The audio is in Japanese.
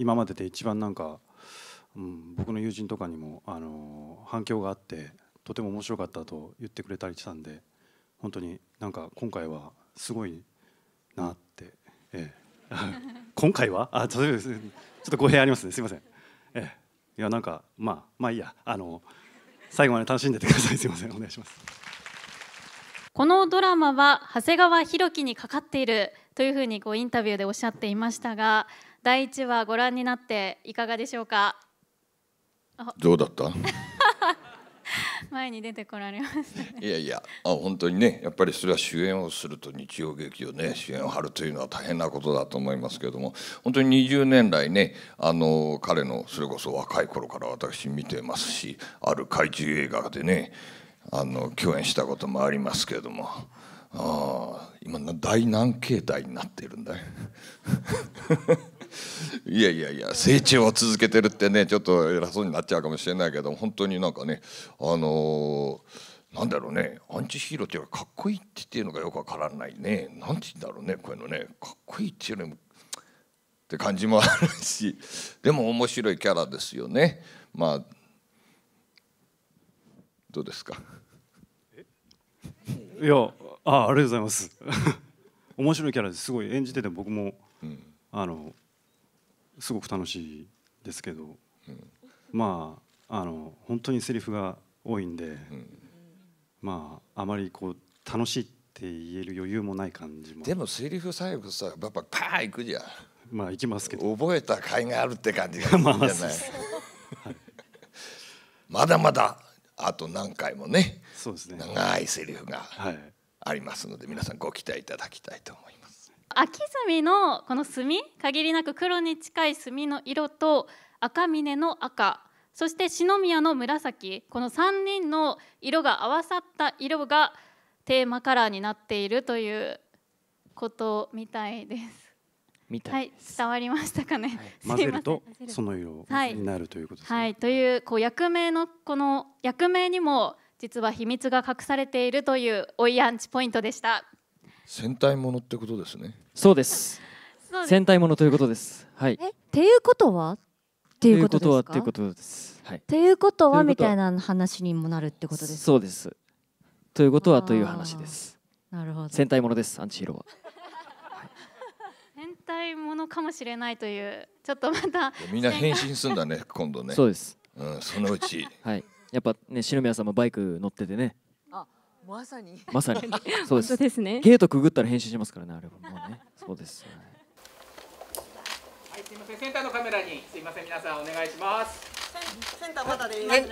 今までで一番なんか、うん、僕の友人とかにもあの反響があってとても面白かったと言ってくれたりしたんで本当になんか今回はすごいなって、ええ、今回はあ例えばちょっと語弊ありますねすいません、ええ、いやなんかまあまあいいやあの最後まで楽しんでてくださいすいませんお願いします。このドラマは長谷川博樹にかかっているというふうにこうインタビューでおっしゃっていましたが第1話ご覧になっていかがでしょうかどうだった 前に出てこられます、ね、いやいやあ本当にねやっぱりそれは主演をすると日曜劇をね主演を張るというのは大変なことだと思いますけれども本当に20年来ねあの彼のそれこそ若い頃から私見てますしある怪獣映画でねあの共演したこともありますけれどもあ今大何形態になってるんだい いやいやいや成長を続けてるってねちょっと偉そうになっちゃうかもしれないけど本当になんかねあのー、なんだろうねアンチヒーローっていうかかっこいいって言っていうのがよくわからないねなんて言うんだろうねこういうのねかっこいいっていうのもって感じもあるしでも面白いキャラですよね。まあどうですかいやあありがとうございます 面白いキャラですごい演じてて僕も、うん、あのすごく楽しいですけど、うん、まああの本当にセリフが多いんで、うん、まああまりこう楽しいって言える余裕もない感じもでもセリフ最後さやっぱパーいくじゃんまあいきますけど覚えた甲斐があるって感じがするじゃなまい、まだまだあと何回もねそうですね長いセリフがありますので、皆さんご期待いただきたいと思います。秋墨のこの墨限りなく黒に近い墨の色と赤峰の赤そして篠宮の紫この3人の色が合わさった色がテーマカラーになっているということみたいです。みたい伝わりましたかね、混ぜるとその色になるということですね、はい、というこう役名のこの役名にも実は秘密が隠されているという追いアンチポイントでした戦隊ものってことですねそうです戦隊ものということですはいっていうことはっていうことはっていうことです。はい。っていうことはみたいな話にもなるってことです。そうです。ということはという話です。なるほど。戦隊ものです。アンチヒロは。かもしれないというちょっとまたみんな変身すんだね今度ねそうです、うん、そのうちはいやっぱね篠宮さんもバイク乗っててねあまさにまさにそうですですねゲートくぐったら変身しますからねあれはもうねそうです、はい、はい、すみませんセンターのカメラにすみません皆さんお願いしますセンターまだです、はい